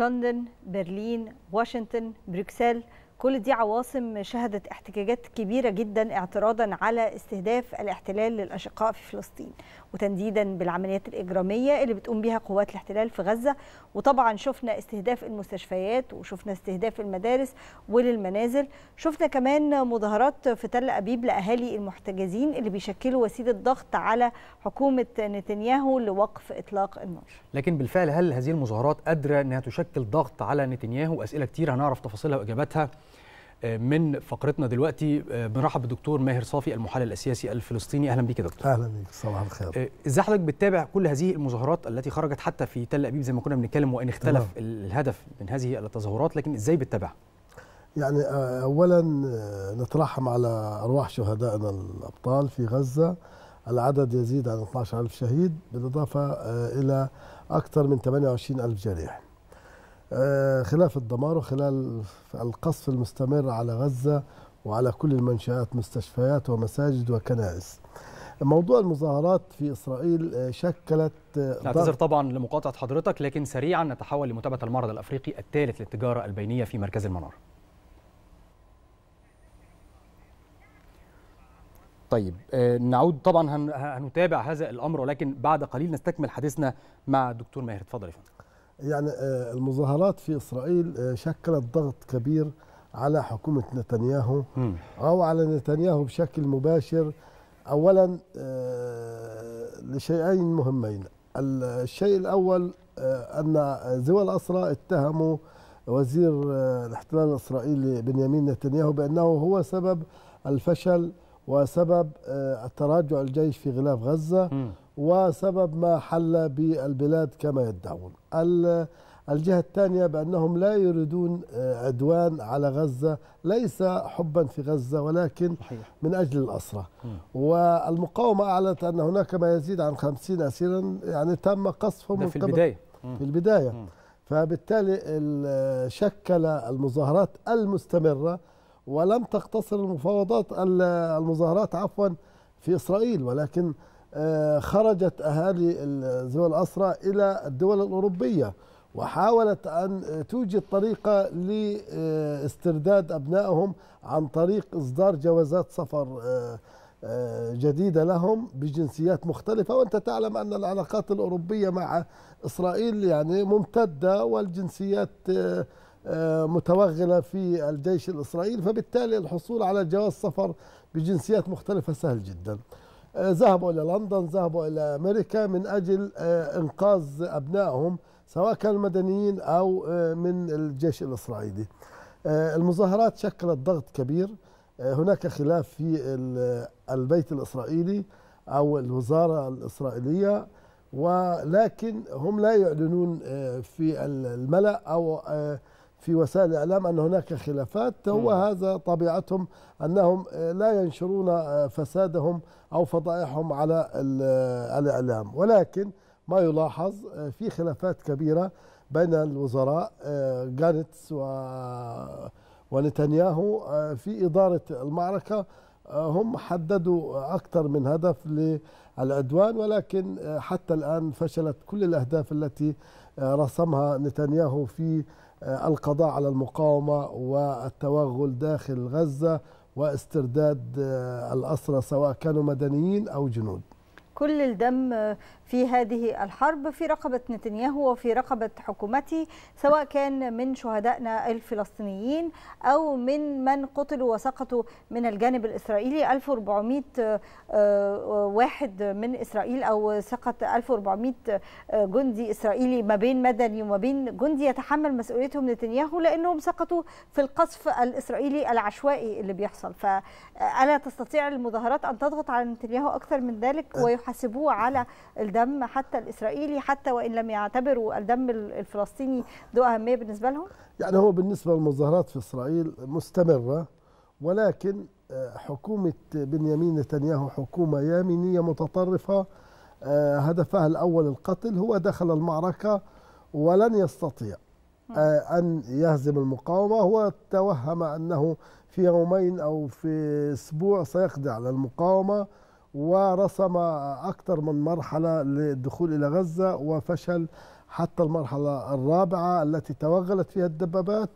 لندن برلين واشنطن بروكسل كل دي عواصم شهدت احتجاجات كبيرة جدا اعتراضا على استهداف الاحتلال للأشقاء في فلسطين وتنديدا بالعمليات الإجرامية اللي بتقوم بها قوات الاحتلال في غزة وطبعا شفنا استهداف المستشفيات وشفنا استهداف المدارس وللمنازل شفنا كمان مظاهرات في تل أبيب لأهالي المحتجزين اللي بيشكلوا وسيلة ضغط على حكومة نتنياهو لوقف إطلاق النار لكن بالفعل هل هذه المظاهرات قادرة أنها تشكل ضغط على نتنياهو أسئلة كتير هنعرف تفاصيلها وإجاباتها من فقرتنا دلوقتي آه، بنرحب بالدكتور ماهر صافي المحلل السياسي الفلسطيني اهلا بيك يا دكتور اهلا بيك صباح الخير آه، ازاي حضرتك بتتابع كل هذه المظاهرات التي خرجت حتى في تل ابيب زي ما كنا بنتكلم وان اختلف أه. الهدف من هذه التظاهرات لكن ازاي بتتابعها يعني آه، اولا نترحم على ارواح شهدائنا الابطال في غزه العدد يزيد عن 12000 شهيد بالاضافه الى اكثر من 28000 جريح آه، خلاف الدمار وخلال القصف المستمر على غزة وعلى كل المنشآت مستشفيات ومساجد وكنائس موضوع المظاهرات في إسرائيل آه، شكلت نعتذر آه، طبعا لمقاطعة حضرتك لكن سريعا نتحول لمتابعة المعرض الأفريقي الثالث للتجارة البينية في مركز المنار طيب نعود طبعا هنتابع هذا الأمر ولكن بعد قليل نستكمل حديثنا مع الدكتور ماهر اتفضل يا فندم يعني آه، المظاهرات في إسرائيل آه، شكلت ضغط كبير على حكومة نتنياهو أو على نتنياهو بشكل مباشر أولا آه، لشيئين مهمين الشيء الأول أن ذوي الأسرى اتهموا وزير الاحتلال الإسرائيلي بنيامين نتنياهو بأنه هو سبب الفشل وسبب تراجع الجيش في غلاف غزة وسبب ما حل بالبلاد كما يدعون الجهة الثانية بأنهم لا يريدون آه، عدوان على غزة ليس حبا في غزة ولكن صحيح. من أجل الأسرة والمقاومة أعلنت أن هناك ما يزيد عن خمسين أسيرا يعني تم قصفهم في البداية في البداية م. فبالتالي شكل المظاهرات المستمرة ولم تقتصر المفاوضات المظاهرات عفوا في إسرائيل ولكن خرجت أهالي ذوي الأسرى إلى الدول الأوروبية وحاولت أن توجد طريقة لاسترداد أبنائهم عن طريق إصدار جوازات سفر آه، آه، جديدة لهم بجنسيات مختلفة وأنت تعلم أن العلاقات الأوروبية مع إسرائيل يعني ممتدة والجنسيات آه، متوغلة في الجيش الإسرائيلي فبالتالي الحصول على جواز سفر بجنسيات مختلفة سهل جداً ذهبوا إلى لندن ذهبوا إلى أمريكا من أجل آه، إنقاذ أبنائهم سواء كانوا مدنيين أو آه، من الجيش الإسرائيلي آه، المظاهرات شكلت ضغط كبير هناك خلاف في البيت الإسرائيلي أو الوزارة الإسرائيلية ولكن هم لا يعلنون في الملأ أو في وسائل الإعلام أن هناك خلافات هو هذا طبيعتهم أنهم لا ينشرون آه، فسادهم أو فضائحهم على آه، الإعلام ولكن ما يلاحظ آه، في خلافات كبيرة بين الوزراء جانتس ونتنياهو في إدارة المعركة هم حددوا أكثر من هدف للعدوان ولكن حتى الآن فشلت كل الأهداف التي رسمها نتنياهو في آه، القضاء على المقاومة والتوغل داخل غزة واسترداد آه، الأسرى سواء كانوا مدنيين أو جنود كل الدم آه، في هذه الحرب في رقبة نتنياهو وفي رقبة حكومته سواء كان من شهدائنا الفلسطينيين أو من من قتلوا وسقطوا من الجانب الإسرائيلي 1400 آه، واحد من إسرائيل أو سقط 1400 آه، جندي إسرائيلي ما بين مدني وما بين جندي يتحمل مسؤوليتهم نتنياهو لأنهم سقطوا في القصف الإسرائيلي العشوائي اللي بيحصل فألا آه، تستطيع المظاهرات أن تضغط على نتنياهو أكثر من ذلك ويحاسبوه على الدم حتى الاسرائيلي حتى وان لم يعتبروا الدم الفلسطيني ذو اهميه بالنسبه لهم؟ يعني هو بالنسبه للمظاهرات في اسرائيل مستمره ولكن آه، حكومه بنيامين نتنياهو حكومه يمينيه متطرفه آه، هدفها الاول القتل هو دخل المعركه ولن يستطيع آه، أن يهزم المقاومة هو توهم أنه في يومين أو في أسبوع سيقضي على المقاومة ورسم أكثر من مرحلة للدخول إلى غزة وفشل حتى المرحلة الرابعة التي توغلت فيها الدبابات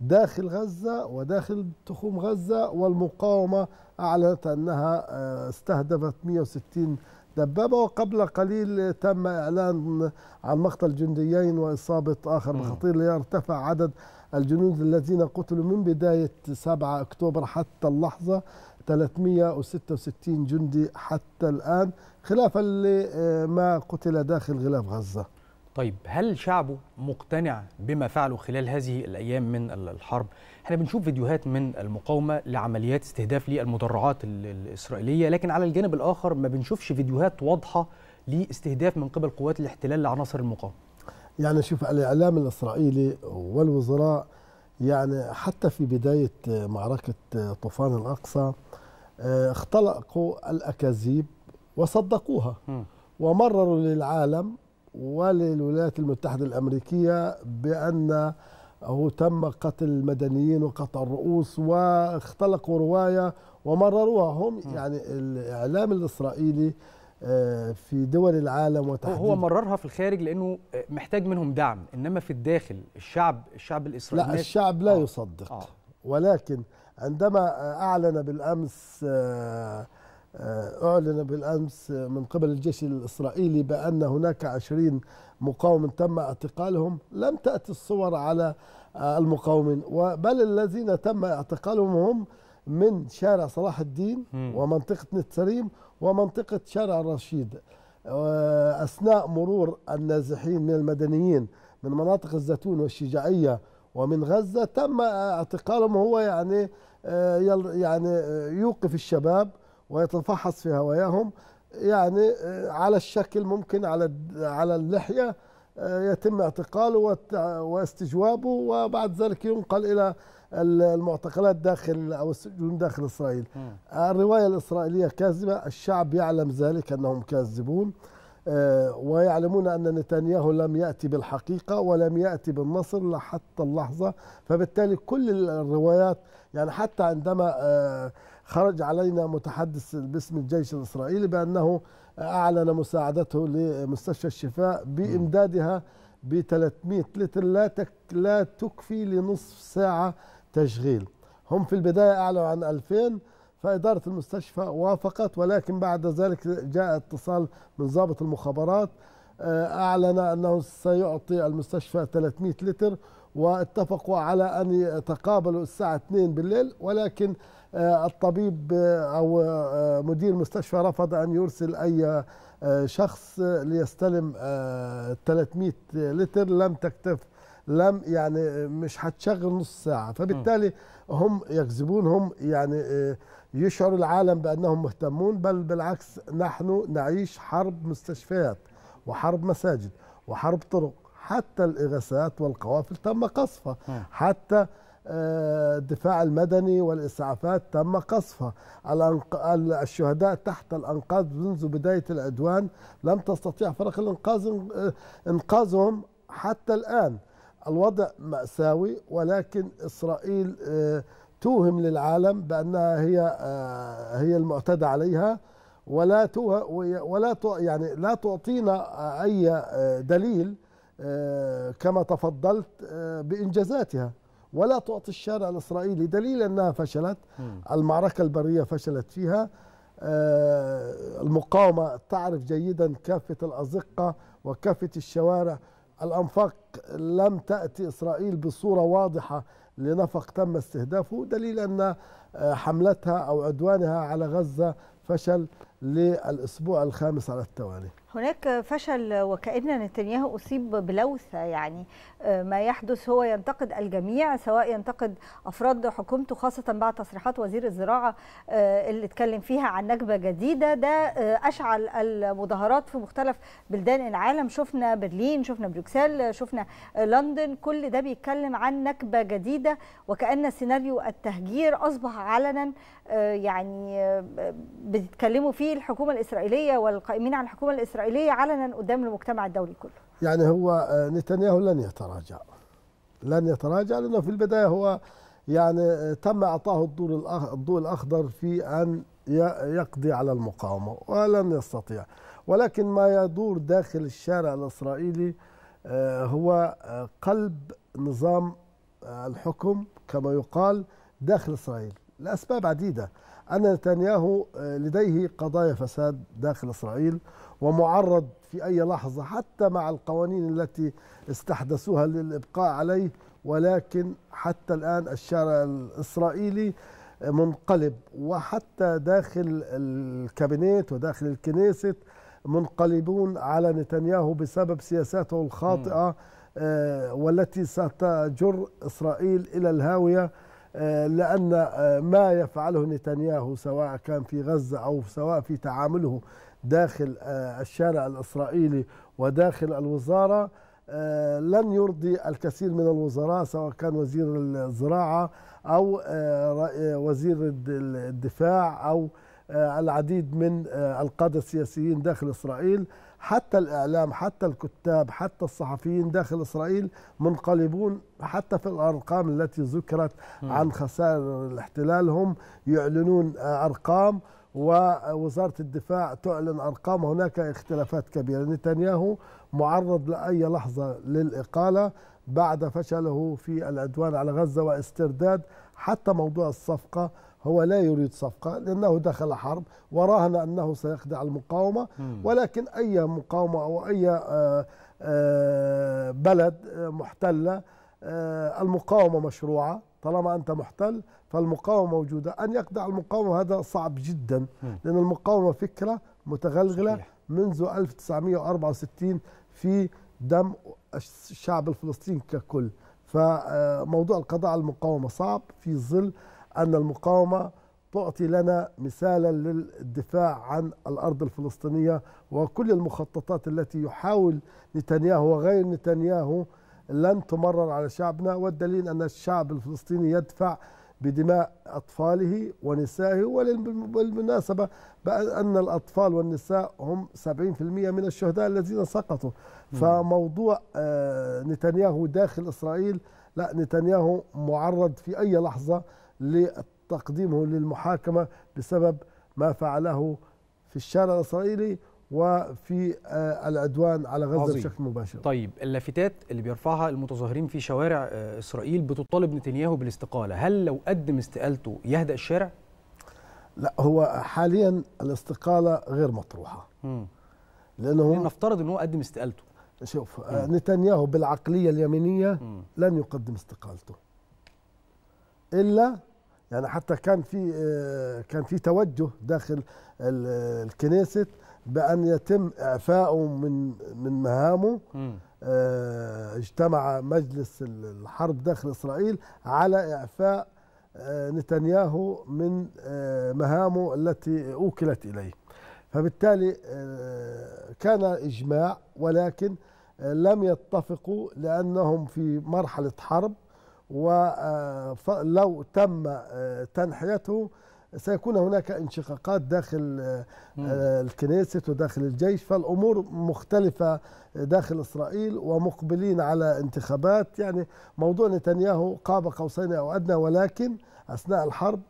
داخل غزة وداخل تخوم غزة والمقاومة أعلنت أنها آه، استهدفت 160 دبابة وقبل قليل تم إعلان عن مقتل جنديين وإصابة آخر بخطير ليرتفع عدد الجنود الذين قتلوا من بداية 7 أكتوبر حتى اللحظة 366 جندي حتى الآن خلافا لما آه، قتل داخل غلاف غزة طيب هل شعبه مقتنع بما فعله خلال هذه الأيام من الحرب؟ احنا بنشوف فيديوهات من المقاومة لعمليات استهداف للمدرعات الإسرائيلية لكن على الجانب الآخر ما بنشوفش فيديوهات واضحة لاستهداف من قبل قوات الاحتلال لعناصر المقاومة يعني شوف الإعلام الإسرائيلي والوزراء يعني حتى في بداية آه، معركة آه، طوفان الأقصى آه، اختلقوا الأكاذيب وصدقوها ومرروا للعالم وللولايات المتحدة الأمريكية بأن تم قتل المدنيين وقطع الرؤوس واختلقوا رواية ومرروها هم يعني الإعلام الإسرائيلي آه، في دول العالم وتحديد هو مررها في الخارج لأنه آه، محتاج منهم دعم إنما في الداخل الشعب الشعب الإسرائيلي لا الشعب لا آه. يصدق آه. ولكن عندما أعلن بالأمس آه، آه، أعلن بالأمس من قبل الجيش الإسرائيلي بأن هناك عشرين مقاوم تم اعتقالهم لم تأتي الصور على آه، المقاومين بل الذين تم اعتقالهم هم من شارع صلاح الدين ومنطقة نتسريم ومنطقة شارع الرشيد أثناء مرور النازحين من المدنيين من مناطق الزيتون والشجاعية ومن غزة تم اعتقالهم هو يعني آه، يعني آه، يوقف الشباب ويتفحص في هواياهم يعني آه، على الشكل ممكن على على اللحيه يتم اعتقاله واستجوابه وبعد ذلك ينقل الى المعتقلات داخل او السجون داخل اسرائيل. الروايه الاسرائيليه كاذبه، الشعب يعلم ذلك انهم كاذبون. آه، ويعلمون أن نتنياهو لم يأتي بالحقيقة ولم يأتي بالنصر لحتى اللحظة فبالتالي كل الروايات يعني حتى عندما آه، خرج علينا متحدث باسم الجيش الإسرائيلي بأنه أعلن مساعدته لمستشفى الشفاء بإمدادها ب 300 لتر لا لا تكفي لنصف ساعة تشغيل هم في البداية أعلنوا عن 2000 فإدارة المستشفى وافقت ولكن بعد ذلك جاء اتصال من ضابط المخابرات آه، أعلن أنه سيعطي المستشفى 300 لتر واتفقوا على أن يتقابلوا الساعة 2 بالليل ولكن آه، الطبيب آه، أو مدير المستشفى رفض أن يرسل أي شخص ليستلم 300 لتر لم تكتف لم يعني مش هتشغل نص ساعة فبالتالي هم يكذبون هم يعني يشعر العالم بأنهم مهتمون بل بالعكس نحن نعيش حرب مستشفيات وحرب مساجد وحرب طرق حتى الإغاثات والقوافل تم قصفها حتى آه، الدفاع المدني والإسعافات تم قصفها الشهداء تحت الأنقاض منذ بداية العدوان لم تستطيع فرق الإنقاذ آه، إنقاذهم حتى الآن الوضع مأساوي ولكن إسرائيل آه، توهم للعالم بانها هي آه، هي المعتدى عليها ولا ولا يعني لا تعطينا آه، اي آه، دليل كما تفضلت بانجازاتها ولا تعطي الشارع الاسرائيلي دليل انها فشلت المعركه البريه فشلت فيها المقاومه تعرف جيدا كافه الازقه وكافه الشوارع الانفاق لم تاتي اسرائيل بصوره واضحه لنفق تم استهدافه دليل أن آه، حملتها أو عدوانها على غزة فشل للاسبوع الخامس على التوالي هناك فشل وكأن نتنياهو أصيب بلوثة يعني آه، ما يحدث هو ينتقد الجميع سواء ينتقد أفراد حكومته خاصة بعد تصريحات وزير الزراعة آه، اللي اتكلم فيها عن نكبة جديدة ده آه، أشعل المظاهرات في مختلف بلدان العالم شفنا برلين شفنا بروكسل شفنا لندن كل ده بيتكلم عن نكبة جديدة وكأن سيناريو التهجير أصبح علنا يعني بيتكلموا فيه الحكومه الاسرائيليه والقائمين على الحكومه الاسرائيليه علنا قدام المجتمع الدولي كله يعني هو آه، نتنياهو لن يتراجع لن يتراجع لانه في البدايه هو يعني آه، تم اعطاه الضوء الضوء الاخضر في ان يقضي على المقاومه ولن يستطيع ولكن ما يدور داخل الشارع الاسرائيلي آه، هو قلب نظام الحكم كما يقال داخل اسرائيل لاسباب عديده أن نتنياهو آه، لديه قضايا فساد داخل إسرائيل ومعرض في أي لحظة حتى مع القوانين التي استحدثوها للإبقاء عليه ولكن حتى الآن الشارع الإسرائيلي منقلب وحتى داخل الكابينيت وداخل الكنيسة منقلبون على نتنياهو بسبب سياساته الخاطئة آه، والتي ستجر إسرائيل إلى الهاوية لأن آه، ما يفعله نتنياهو سواء كان في غزة أو سواء في تعامله داخل آه، الشارع الإسرائيلي وداخل الوزارة آه، لن يرضي الكثير من الوزراء سواء كان وزير الزراعة أو وزير الدفاع أو العديد من القادة السياسيين داخل إسرائيل حتى الإعلام حتى الكتاب حتى الصحفيين داخل إسرائيل منقلبون حتى في الأرقام التي ذكرت عن خسائر الاحتلال هم يعلنون أرقام ووزارة الدفاع تعلن أرقام هناك اختلافات كبيرة نتنياهو معرض لأي لحظة للإقالة بعد فشله في العدوان على غزة واسترداد حتى موضوع الصفقة هو لا يريد صفقة لأنه دخل حرب وراهن أنه سيخدع المقاومة ولكن أي مقاومة أو أي آه، آه، بلد آه، محتلة المقاومة مشروعة طالما أنت محتل فالمقاومة موجودة أن يخدع المقاومة هذا صعب جدا لأن المقاومة فكرة متغلغلة منذ 1964 في دم الشعب الفلسطيني ككل فموضوع القضاء على المقاومة صعب في ظل أن المقاومة تعطي لنا مثالا للدفاع عن الأرض الفلسطينية وكل المخططات التي يحاول نتنياهو وغير نتنياهو لن تمرر على شعبنا والدليل أن الشعب الفلسطيني يدفع بدماء أطفاله ونسائه وبالمناسبة بأن الأطفال والنساء هم 70% من الشهداء الذين سقطوا فموضوع آه، نتنياهو داخل إسرائيل لا نتنياهو معرض في أي لحظة لتقديمه للمحاكمة بسبب ما فعله في الشارع الإسرائيلي وفي آه، العدوان على غزة عظيم. بشكل مباشر طيب اللافتات اللي بيرفعها المتظاهرين في شوارع آه، إسرائيل بتطالب نتنياهو بالاستقالة هل لو قدم استقالته يهدأ الشارع؟ لا هو حاليا الاستقالة غير مطروحة مم. لأنه يعني نفترض أنه قدم استقالته شوف آه، مم. نتنياهو بالعقلية اليمينية مم. لن يقدم استقالته إلا يعني حتى كان في آه، كان في توجه داخل آه، الكنيسة بأن يتم إعفائه من من مهامه آه، اجتمع مجلس الحرب داخل إسرائيل على إعفاء نتنياهو من مهامه التي أوكلت إليه فبالتالي كان إجماع ولكن لم يتفقوا لأنهم في مرحلة حرب ولو آه، تم آه، تنحيته سيكون هناك انشقاقات داخل آه، الكنيسة وداخل الجيش فالأمور مختلفة داخل إسرائيل ومقبلين على انتخابات يعني موضوع نتنياهو قاب قوسين أو أدنى ولكن أثناء الحرب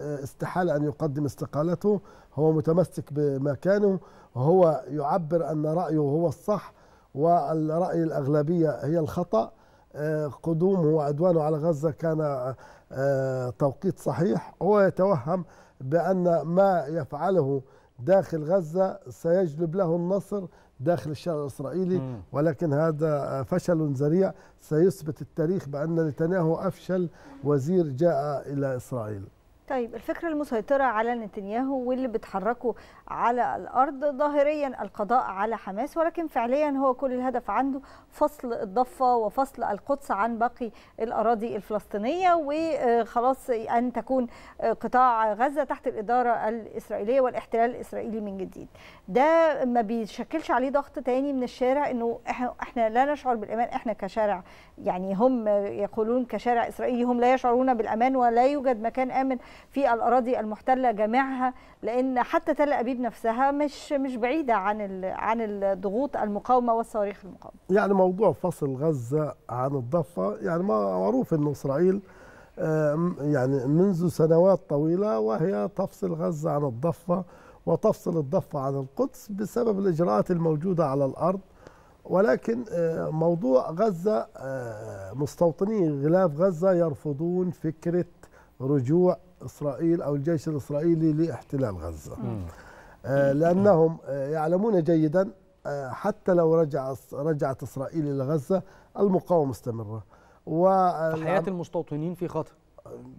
استحال أن يقدم استقالته هو متمسك بمكانه هو يعبر أن رأيه هو الصح والرأي الأغلبية هي الخطأ آه، قدومه وعدوانه على غزة كان آه، آه، توقيت صحيح هو يتوهم بأن ما يفعله داخل غزة سيجلب له النصر داخل الشارع الإسرائيلي ولكن هذا فشل ذريع سيثبت التاريخ بأن نتنياهو أفشل وزير جاء إلى إسرائيل طيب الفكرة المسيطرة على نتنياهو واللي بتحركه على الأرض ظاهريا القضاء على حماس ولكن فعليا هو كل الهدف عنده فصل الضفة وفصل القدس عن باقي الأراضي الفلسطينية وخلاص أن تكون قطاع غزة تحت الإدارة الإسرائيلية والاحتلال الإسرائيلي من جديد ده ما بيشكلش عليه ضغط تاني من الشارع أنه إحنا لا نشعر بالأمان إحنا كشارع يعني هم يقولون كشارع إسرائيلي هم لا يشعرون بالأمان ولا يوجد مكان آمن في الأراضي المحتلة جميعها لأن حتى تل أبيب الانابيب نفسها مش مش بعيده عن عن الضغوط المقاومه والصواريخ المقاومه. يعني موضوع فصل غزه عن الضفه يعني معروف ان اسرائيل يعني منذ سنوات طويله وهي تفصل غزه عن الضفه وتفصل الضفه عن القدس بسبب الاجراءات الموجوده على الارض ولكن آه، موضوع غزه آه، مستوطني غلاف غزه يرفضون فكره رجوع اسرائيل او الجيش الاسرائيلي لاحتلال غزه. آه، لأنهم آه، يعلمون جيدا آه، حتى لو رجع رجعت إسرائيل إلى غزة المقاومة مستمرة وحياة المستوطنين في خطر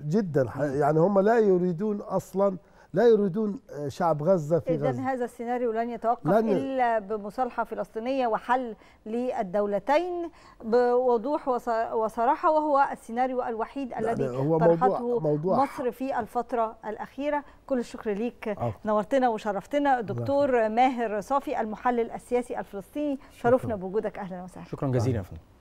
جدا يعني هم لا يريدون أصلا لا يريدون آه، شعب غزة في غزة اذا هذا السيناريو لن يتوقف لن إلا بمصالحة فلسطينية وحل للدولتين بوضوح وصراحة وهو السيناريو الوحيد الذي هو طرحته موضوع موضوع مصر في الفترة الأخيرة كل الشكر ليك أوه. نورتنا وشرفتنا الدكتور ماهر صافي المحلل السياسي الفلسطيني شرفنا بوجودك أهلا وسهلا شكرا جزيلا فندم